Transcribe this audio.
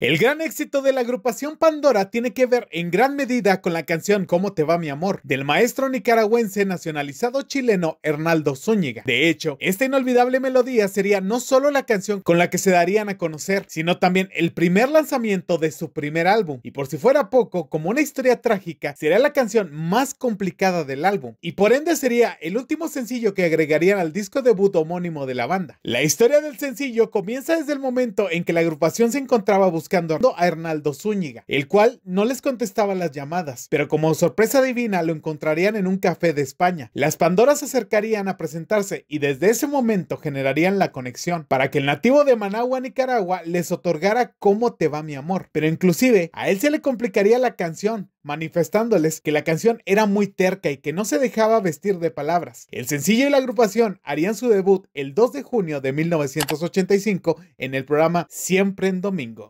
El gran éxito de la agrupación Pandora tiene que ver en gran medida con la canción Cómo te va mi amor, del maestro nicaragüense nacionalizado chileno Hernaldo Zúñiga. De hecho, esta inolvidable melodía sería no solo la canción con la que se darían a conocer, sino también el primer lanzamiento de su primer álbum. Y por si fuera poco, como una historia trágica, sería la canción más complicada del álbum, y por ende sería el último sencillo que agregarían al disco debut homónimo de la banda. La historia del sencillo comienza desde el momento en que la agrupación se encontraba buscando buscando a Arnaldo Zúñiga, el cual no les contestaba las llamadas, pero como sorpresa divina lo encontrarían en un café de España. Las Pandoras se acercarían a presentarse y desde ese momento generarían la conexión para que el nativo de Managua, Nicaragua, les otorgara cómo te va mi amor. Pero inclusive a él se le complicaría la canción, manifestándoles que la canción era muy terca y que no se dejaba vestir de palabras. El sencillo y la agrupación harían su debut el 2 de junio de 1985 en el programa Siempre en Domingo.